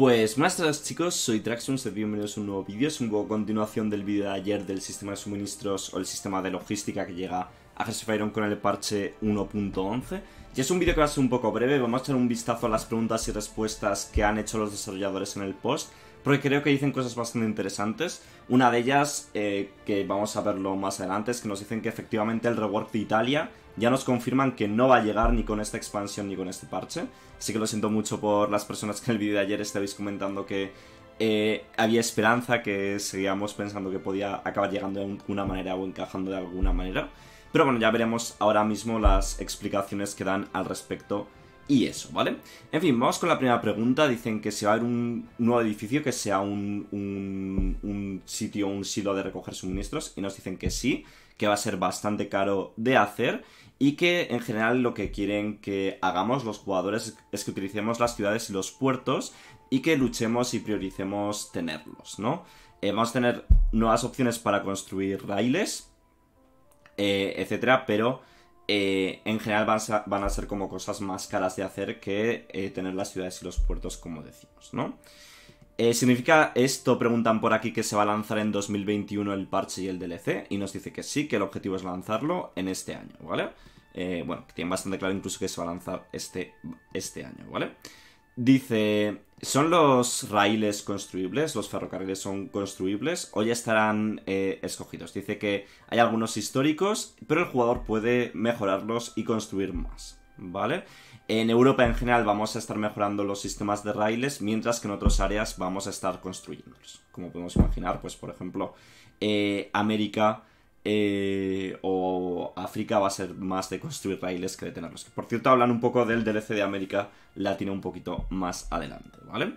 Pues buenas tardes chicos, soy Traxxons y bienvenidos a un nuevo vídeo, es un poco continuación del vídeo de ayer del sistema de suministros o el sistema de logística que llega a Iron con el parche 1.11 y es un vídeo que va a ser un poco breve, vamos a echar un vistazo a las preguntas y respuestas que han hecho los desarrolladores en el post porque creo que dicen cosas bastante interesantes. Una de ellas, eh, que vamos a verlo más adelante, es que nos dicen que efectivamente el rework de Italia ya nos confirman que no va a llegar ni con esta expansión ni con este parche. Así que lo siento mucho por las personas que en el vídeo de ayer estabais comentando que eh, había esperanza, que seguíamos pensando que podía acabar llegando de alguna manera o encajando de alguna manera. Pero bueno, ya veremos ahora mismo las explicaciones que dan al respecto y eso, ¿vale? En fin, vamos con la primera pregunta. Dicen que se va a haber un nuevo edificio que sea un, un, sitio, un silo de recoger suministros. Y nos dicen que sí, que va a ser bastante caro de hacer. Y que en general lo que quieren que hagamos los jugadores es que utilicemos las ciudades y los puertos y que luchemos y prioricemos tenerlos, ¿no? Eh, vamos a tener nuevas opciones para construir raíles, eh, etcétera, pero eh, en general van a, ser como cosas más caras de hacer que eh, tener las ciudades y los puertos, como decimos, ¿no? Eh, ¿Significa esto, preguntan por aquí, que se va a lanzar en 2021 el parche y el DLC? Y nos dice que sí, que el objetivo es lanzarlo en este año, ¿vale? bueno, tienen bastante claro incluso que se va a lanzar este, este año, ¿vale? Dice, ¿Son los raíles construibles? ¿Los ferrocarriles son construibles? hoy ya estarán eh, escogidos? Dice que hay algunos históricos, pero el jugador puede mejorarlos y construir más. ¿Vale? En Europa en general vamos a estar mejorando los sistemas de raíles, mientras que en otras áreas vamos a estar construyéndolos. Como podemos imaginar, pues por ejemplo, eh, América eh, o África va a ser más de construir raíles que de tenerlos. Por cierto, hablan un poco del DLC de América Latina un poquito más adelante, ¿vale?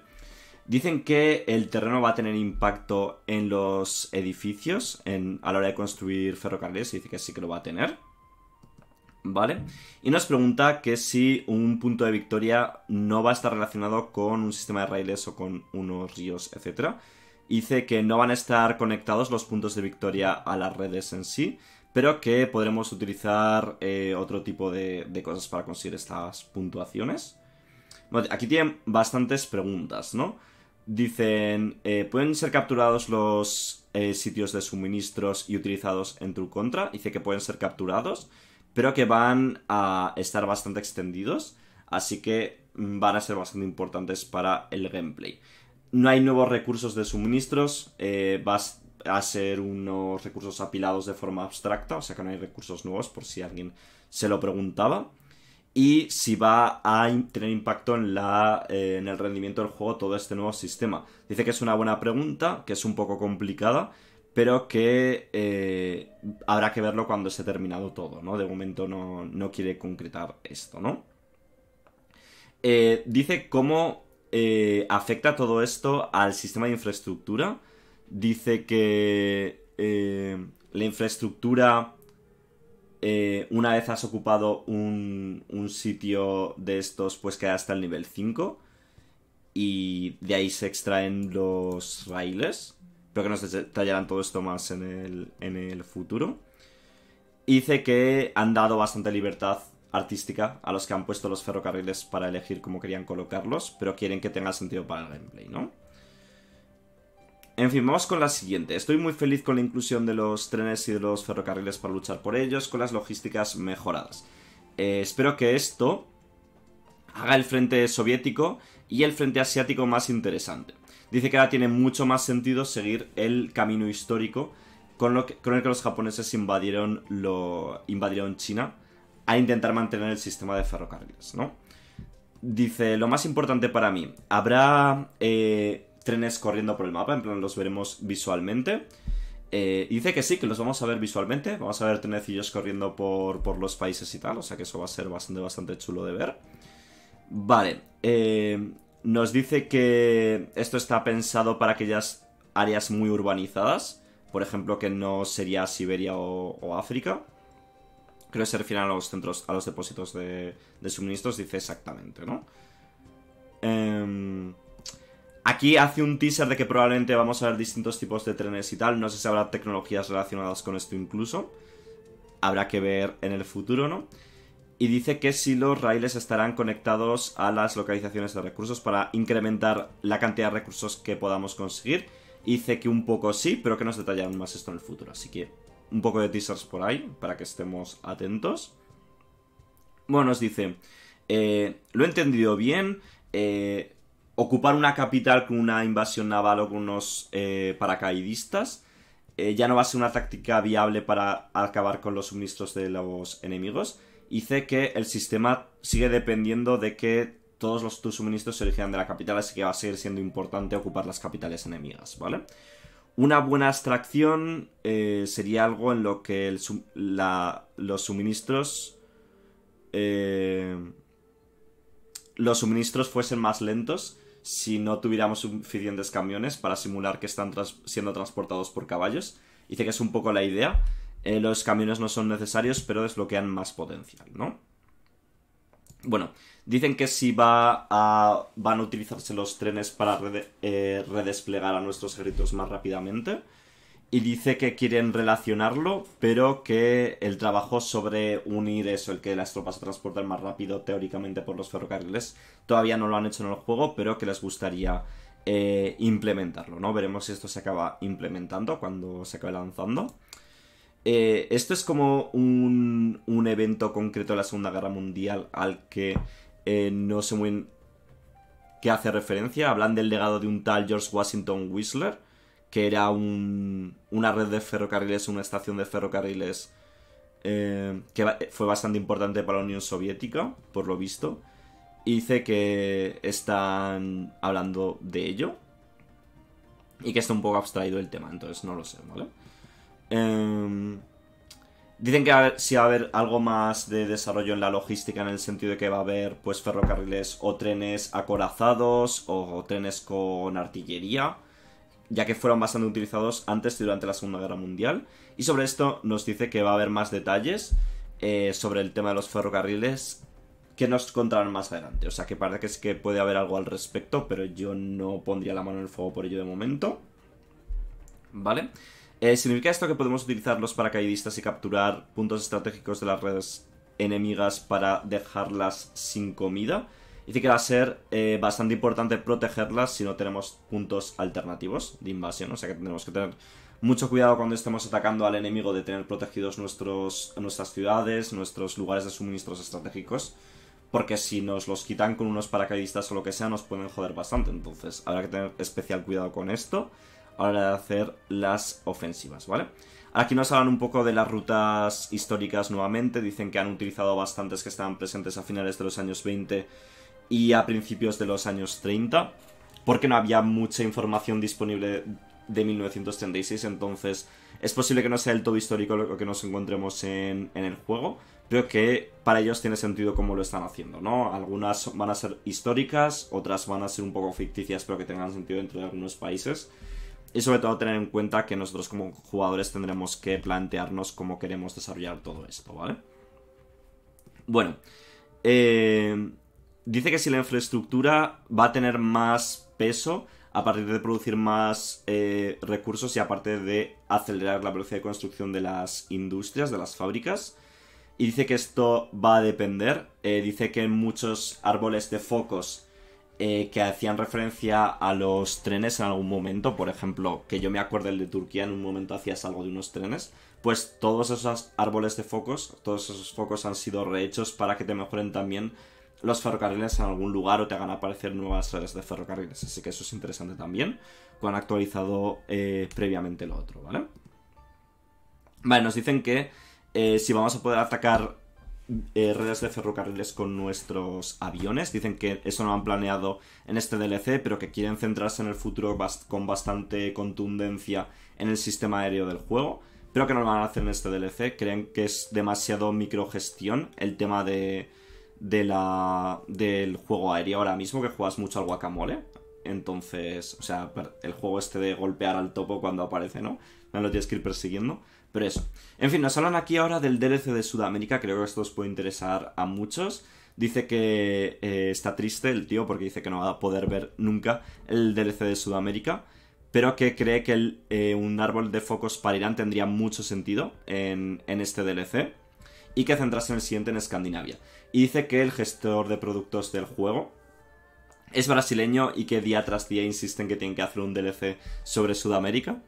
Dicen que el terreno va a tener impacto en los edificios en, a la hora de construir ferrocarriles, y dice que sí que lo va a tener. ¿Vale? Y nos pregunta que si un punto de victoria no va a estar relacionado con un sistema de raíles o con unos ríos, etcétera dice que no van a estar conectados los puntos de victoria a las redes en sí, pero que podremos utilizar eh, otro tipo de, cosas para conseguir estas puntuaciones. aquí tienen bastantes preguntas, ¿no? Dicen, eh, ¿pueden ser capturados los eh, sitios de suministros y utilizados en tu contra? Dice que pueden ser capturados, pero que van a estar bastante extendidos, así que mm, van a ser bastante importantes para el gameplay. No hay nuevos recursos de suministros, eh, va a ser unos recursos apilados de forma abstracta, o sea que no hay recursos nuevos por si alguien se lo preguntaba. Y si va a tener impacto en, la, eh, en el rendimiento del juego todo este nuevo sistema. Dice que es una buena pregunta, que es un poco complicada, pero que eh, habrá que verlo cuando esté terminado todo, ¿no? De momento no, quiere concretar esto, ¿no? dice cómo eh, afecta todo esto al sistema de infraestructura. Dice que eh, la infraestructura, eh, una vez has ocupado un, sitio de estos, pues queda hasta el nivel 5. Y de ahí se extraen los raíles. Pero que nos detallarán todo esto más en el, futuro. dice que han dado bastante libertad artística a los que han puesto los ferrocarriles para elegir cómo querían colocarlos, pero quieren que tenga sentido para el gameplay, ¿no? En fin, vamos con la siguiente. Estoy muy feliz con la inclusión de los trenes y de los ferrocarriles para luchar por ellos, con las logísticas mejoradas. Eh, espero que esto haga el frente soviético y el frente asiático más interesante. Dice que ahora tiene mucho más sentido seguir el camino histórico con, lo que, el que los japoneses invadieron, lo, invadieron China a intentar mantener el sistema de ferrocarriles, ¿no? Dice, lo más importante para mí, habrá eh, trenes corriendo por el mapa, en plan los veremos visualmente. Eh, dice que sí, que los vamos a ver visualmente, vamos a ver trenecillos corriendo por, los países y tal, o sea que eso va a ser bastante, bastante chulo de ver. Vale, eh, nos dice que esto está pensado para aquellas áreas muy urbanizadas, por ejemplo que no sería Siberia o África creo que se refieren a los centros, a los depósitos de, suministros, dice exactamente, ¿no? Em, aquí hace un teaser de que probablemente vamos a ver distintos tipos de trenes y tal. No sé si habrá tecnologías relacionadas con esto incluso. Habrá que ver en el futuro, ¿no? Y dice que si los raíles estarán conectados a las localizaciones de recursos para incrementar la cantidad de recursos que podamos conseguir. dice que un poco sí, pero que nos detallan más esto en el futuro. Así que un poco de teasers por ahí, para que estemos atentos. Bueno, nos dice, eh, lo he entendido bien, eh, ocupar una capital con una invasión naval o con unos eh, paracaidistas ya no va a ser una táctica viable para acabar con los suministros de los enemigos. Hice que el sistema sigue dependiendo de que todos los, tus suministros se originan de la capital, así que va a seguir siendo importante ocupar las capitales enemigas, ¿vale? vale una buena abstracción eh, sería algo en lo que los suministros. Eh, los suministros fuesen más lentos si no tuviéramos suficientes camiones para simular que están siendo transportados por caballos. Dice que es un poco la idea. Eh, los camiones no son necesarios, pero desbloquean más potencial, ¿no? Bueno, dicen que si va a van a utilizarse los trenes para eh, redesplegar a nuestros ejércitos más rápidamente. Y dice que quieren relacionarlo, pero que el trabajo sobre unir eso, el que las tropas se transportan más rápido teóricamente por los ferrocarriles, todavía no lo han hecho en el juego, pero que les gustaría eh, implementarlo, ¿no? Veremos si esto se acaba implementando cuando se acabe lanzando. Eh, esto es como un, evento concreto de la Segunda Guerra Mundial al que no se muy que hace referencia. Hablan del legado de un tal George Washington Whistler, que era una red de ferrocarriles, una estación de ferrocarriles eh, que fue bastante importante para la Unión Soviética, por lo visto. Y dice que están hablando de ello. Y que está un poco abstraído el tema, entonces no lo sé, ¿vale? Em, Dicen que a si va a haber algo más de desarrollo en la logística en el sentido de que va a haber pues ferrocarriles o trenes acorazados o, trenes con artillería, ya que fueron bastante utilizados antes y durante la Segunda Guerra Mundial. Y sobre esto nos dice que va a haber más detalles eh, sobre el tema de los ferrocarriles que nos contarán más adelante. O sea que parece que es que puede haber algo al respecto, pero yo no pondría la mano en el fuego por ello de momento. ¿Vale? vale eh, ¿Significa esto que podemos utilizar los paracaidistas y capturar puntos estratégicos de las redes enemigas para dejarlas sin comida? Dice que va a ser eh, bastante importante protegerlas si no tenemos puntos alternativos de invasión. O sea que tenemos que tener mucho cuidado cuando estemos atacando al enemigo de tener protegidos nuestros, nuestras ciudades, nuestros lugares de suministros estratégicos. Porque si nos los quitan con unos paracaidistas o lo que sea, nos pueden joder bastante. Entonces habrá que tener especial cuidado con esto a hora de hacer las ofensivas, ¿vale? Aquí nos hablan un poco de las rutas históricas nuevamente, dicen que han utilizado bastantes que estaban presentes a finales de los años 20 y a principios de los años 30, porque no había mucha información disponible de 1936, entonces es posible que no sea del todo histórico lo que nos encontremos en, el juego, pero que para ellos tiene sentido como lo están haciendo, ¿no? Algunas van a ser históricas, otras van a ser un poco ficticias, pero que tengan sentido dentro de algunos países. Y sobre todo tener en cuenta que nosotros como jugadores tendremos que plantearnos cómo queremos desarrollar todo esto, ¿vale? Bueno, eh, dice que si la infraestructura va a tener más peso a partir de producir más eh, recursos y aparte de acelerar la velocidad de construcción de las industrias, de las fábricas. Y dice que esto va a depender. Eh, dice que muchos árboles de focos eh, que hacían referencia a los trenes en algún momento, por ejemplo, que yo me acuerdo el de Turquía, en un momento hacías algo de unos trenes, pues todos esos árboles de focos, todos esos focos han sido rehechos para que te mejoren también los ferrocarriles en algún lugar o te hagan aparecer nuevas redes de ferrocarriles. Así que eso es interesante también, cuando han actualizado eh, previamente lo otro, ¿vale? Vale, nos dicen que eh, si vamos a poder atacar eh, redes de ferrocarriles con nuestros aviones. Dicen que eso no han planeado en este DLC, pero que quieren centrarse en el futuro con bastante contundencia en el sistema aéreo del juego. Pero que no lo van a hacer en este DLC. Creen que es demasiado microgestión el tema de, de la, del juego aéreo ahora mismo, que juegas mucho al guacamole. Entonces, o sea, el juego este de golpear al topo cuando aparece, ¿no? No lo tienes que ir persiguiendo. Pero eso. En fin, nos hablan aquí ahora del DLC de Sudamérica. Creo que esto os puede interesar a muchos. Dice que eh, está triste el tío porque dice que no va a poder ver nunca el DLC de Sudamérica. Pero que cree que eh, un árbol de focos para Irán tendría mucho sentido en, en este DLC. Y que centrarse en el siguiente en Escandinavia. Y dice que el gestor de productos del juego, es brasileño y que día tras día insisten que tienen que hacer un DLC sobre Sudamérica.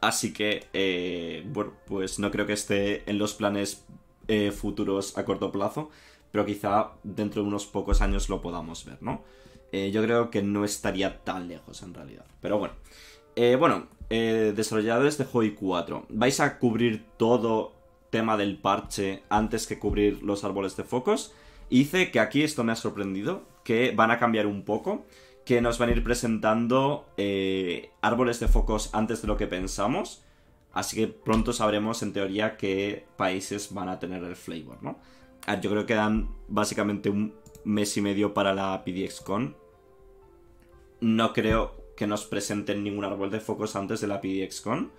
Así que, eh, bueno, pues no creo que esté en los planes eh, futuros a corto plazo, pero quizá dentro de unos pocos años lo podamos ver, ¿no? Eh, yo creo que no estaría tan lejos en realidad. Pero bueno. bueno, desarrolladores de Hoi 4, ¿vais a cubrir todo tema del parche antes que cubrir los árboles de focos? Hice que aquí esto me ha sorprendido, que van a cambiar un poco, que nos van a ir presentando eh, árboles de focos antes de lo que pensamos. Así que pronto sabremos en teoría qué países van a tener el flavor, ¿no? Ah, yo creo que dan básicamente un mes y medio para la PDXCon. No creo que nos presenten ningún árbol de focos antes de la PDXCon.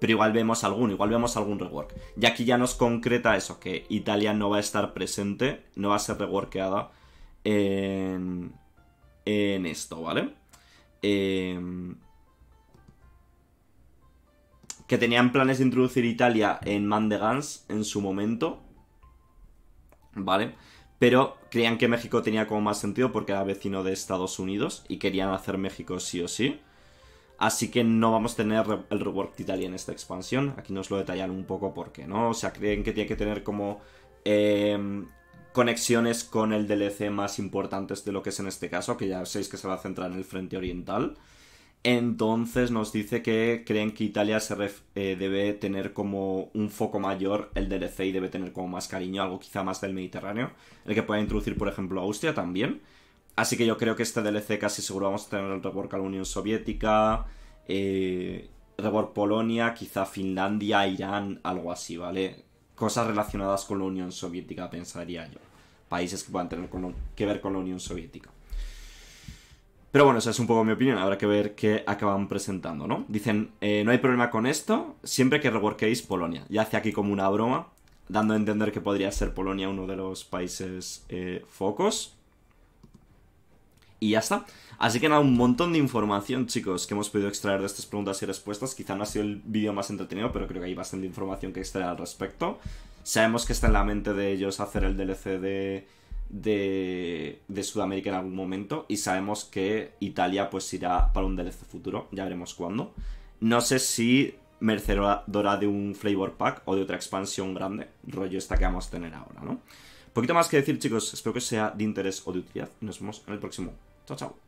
Pero igual vemos algún, igual vemos algún rework. Y aquí ya nos concreta eso, que Italia no va a estar presente, no va a ser reworkeada en, esto, ¿vale? Em, que tenían planes de introducir Italia en Gans en su momento, ¿vale? Pero creían que México tenía como más sentido porque era vecino de Estados Unidos y querían hacer México sí o sí. Así que no vamos a tener el rework Italia en esta expansión. Aquí nos lo detallan un poco porque, ¿no? O sea, creen que tiene que tener como em, conexiones con el DLC más importantes de lo que es en este caso, que ya sabéis que se va a centrar en el frente oriental. Entonces nos dice que creen que Italia se eh, debe tener como un foco mayor el DLC y debe tener como más cariño, algo quizá más del Mediterráneo, el que pueda introducir, por ejemplo, Austria también. Así que yo creo que este DLC casi seguro vamos a tener el rework a la Unión Soviética, eh, Polonia, quizá Finlandia, Irán, algo así, ¿vale? Cosas relacionadas con la Unión Soviética, pensaría yo países que puedan tener que ver con la Unión Soviética. Pero bueno, esa es un poco mi opinión, habrá que ver qué acaban presentando, ¿no? Dicen, eh, no hay problema con esto, siempre que reworkéis Polonia. Ya hace aquí como una broma, dando a entender que podría ser Polonia uno de los países eh, focos. Y ya está. Así que nada, un montón de información, chicos, que hemos podido extraer de estas preguntas y respuestas. Quizá no ha sido el vídeo más entretenido, pero creo que hay bastante información que extraer al respecto. Sabemos que está en la mente de ellos hacer el DLC de, de, Sudamérica en algún momento y sabemos que Italia pues irá para un DLC futuro, ya veremos cuándo. No sé si merecerá de un flavor pack o de otra expansión grande, rollo esta que vamos a tener ahora, ¿no? Poquito más que decir, chicos. Espero que sea de interés o de utilidad. Y nos vemos en el próximo. Chao, chao.